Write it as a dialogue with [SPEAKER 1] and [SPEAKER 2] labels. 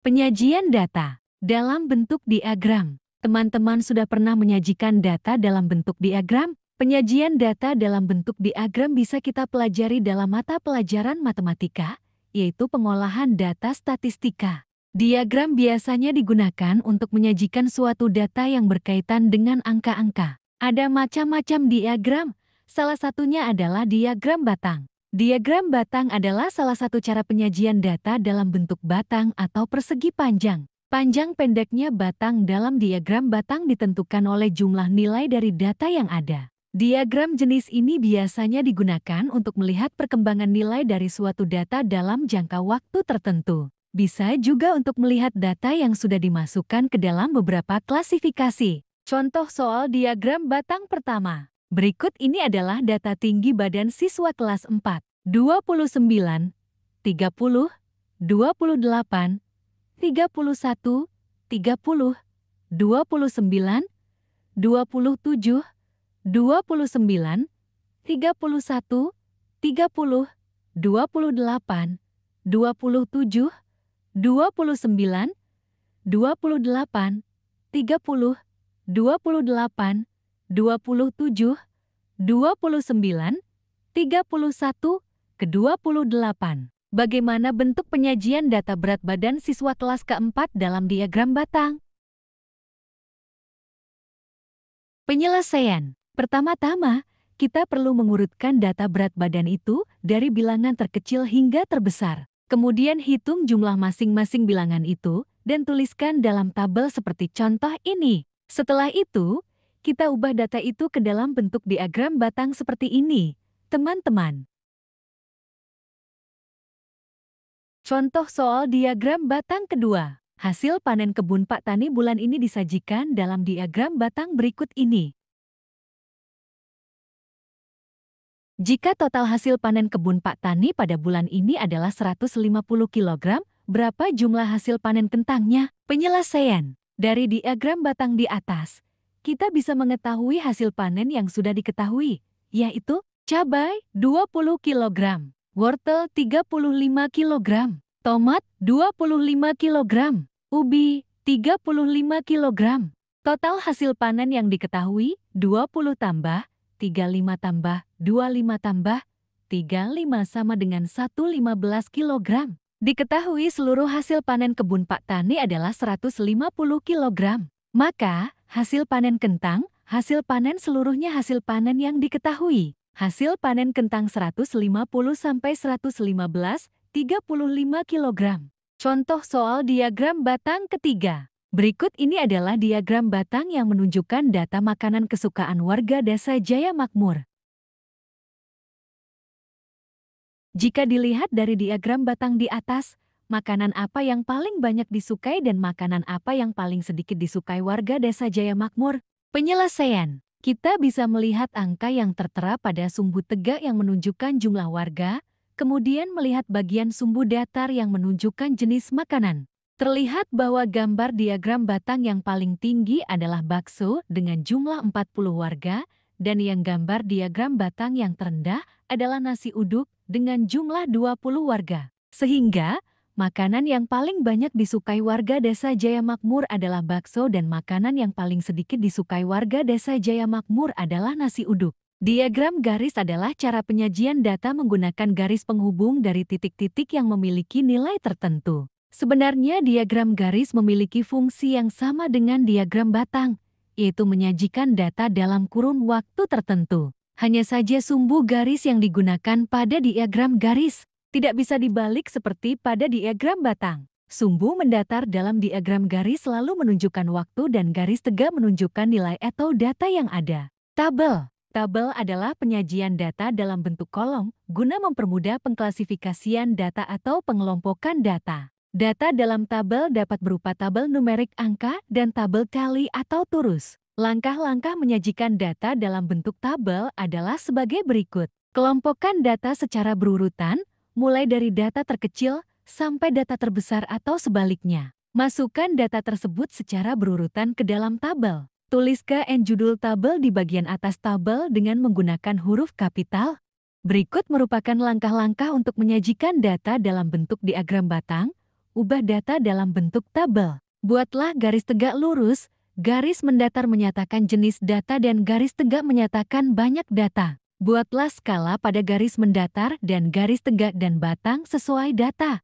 [SPEAKER 1] Penyajian data dalam bentuk diagram. Teman-teman sudah pernah menyajikan data dalam bentuk diagram? Penyajian data dalam bentuk diagram bisa kita pelajari dalam mata pelajaran matematika, yaitu pengolahan data statistika. Diagram biasanya digunakan untuk menyajikan suatu data yang berkaitan dengan angka-angka. Ada macam-macam diagram, salah satunya adalah diagram batang. Diagram batang adalah salah satu cara penyajian data dalam bentuk batang atau persegi panjang. Panjang pendeknya batang dalam diagram batang ditentukan oleh jumlah nilai dari data yang ada. Diagram jenis ini biasanya digunakan untuk melihat perkembangan nilai dari suatu data dalam jangka waktu tertentu. Bisa juga untuk melihat data yang sudah dimasukkan ke dalam beberapa klasifikasi. Contoh soal diagram batang pertama. Berikut ini adalah data tinggi badan siswa kelas 4, 29, 30, 28, 31, 30, 29, 27, 29, 31, 30, 28, 27, 29, 28, 30, 28, 27, 29, 31, ke-28. Bagaimana bentuk penyajian data berat badan siswa kelas keempat dalam diagram batang? Penyelesaian. Pertama-tama, kita perlu mengurutkan data berat badan itu dari bilangan terkecil hingga terbesar. Kemudian hitung jumlah masing-masing bilangan itu dan tuliskan dalam tabel seperti contoh ini. Setelah itu, kita ubah data itu ke dalam bentuk diagram batang seperti ini, teman-teman. Contoh soal diagram batang kedua. Hasil panen kebun Pak Tani bulan ini disajikan dalam diagram batang berikut ini. Jika total hasil panen kebun Pak Tani pada bulan ini adalah 150 kg, berapa jumlah hasil panen kentangnya? Penyelesaian dari diagram batang di atas, kita bisa mengetahui hasil panen yang sudah diketahui, yaitu cabai 20 kg, wortel 35 kg, tomat 25 kg, ubi 35 kg. Total hasil panen yang diketahui 20 tambah 35 tambah 25 tambah 35 sama dengan 115 kg. Diketahui seluruh hasil panen kebun Pak Tani adalah 150 kg. Maka, Hasil panen kentang, hasil panen seluruhnya hasil panen yang diketahui. Hasil panen kentang 150-115, sampai 35 kg. Contoh soal diagram batang ketiga. Berikut ini adalah diagram batang yang menunjukkan data makanan kesukaan warga Desa Jaya Makmur. Jika dilihat dari diagram batang di atas, makanan apa yang paling banyak disukai dan makanan apa yang paling sedikit disukai warga Desa Jaya Makmur. Penyelesaian Kita bisa melihat angka yang tertera pada sumbu tegak yang menunjukkan jumlah warga, kemudian melihat bagian sumbu datar yang menunjukkan jenis makanan. Terlihat bahwa gambar diagram batang yang paling tinggi adalah bakso dengan jumlah 40 warga, dan yang gambar diagram batang yang terendah adalah nasi uduk dengan jumlah 20 warga. Sehingga, Makanan yang paling banyak disukai warga Desa Jaya Makmur adalah bakso dan makanan yang paling sedikit disukai warga Desa Jaya Makmur adalah nasi uduk. Diagram garis adalah cara penyajian data menggunakan garis penghubung dari titik-titik yang memiliki nilai tertentu. Sebenarnya diagram garis memiliki fungsi yang sama dengan diagram batang, yaitu menyajikan data dalam kurun waktu tertentu. Hanya saja sumbu garis yang digunakan pada diagram garis tidak bisa dibalik seperti pada diagram batang. Sumbu mendatar dalam diagram garis selalu menunjukkan waktu dan garis tegak menunjukkan nilai atau data yang ada. Tabel Tabel adalah penyajian data dalam bentuk kolom guna mempermudah pengklasifikasian data atau pengelompokan data. Data dalam tabel dapat berupa tabel numerik angka dan tabel kali atau turus. Langkah-langkah menyajikan data dalam bentuk tabel adalah sebagai berikut. Kelompokkan data secara berurutan, mulai dari data terkecil sampai data terbesar atau sebaliknya. Masukkan data tersebut secara berurutan ke dalam tabel. Tulis KN judul tabel di bagian atas tabel dengan menggunakan huruf kapital. Berikut merupakan langkah-langkah untuk menyajikan data dalam bentuk diagram batang, ubah data dalam bentuk tabel. Buatlah garis tegak lurus, garis mendatar menyatakan jenis data dan garis tegak menyatakan banyak data. Buatlah skala pada garis mendatar dan garis tegak dan batang sesuai data.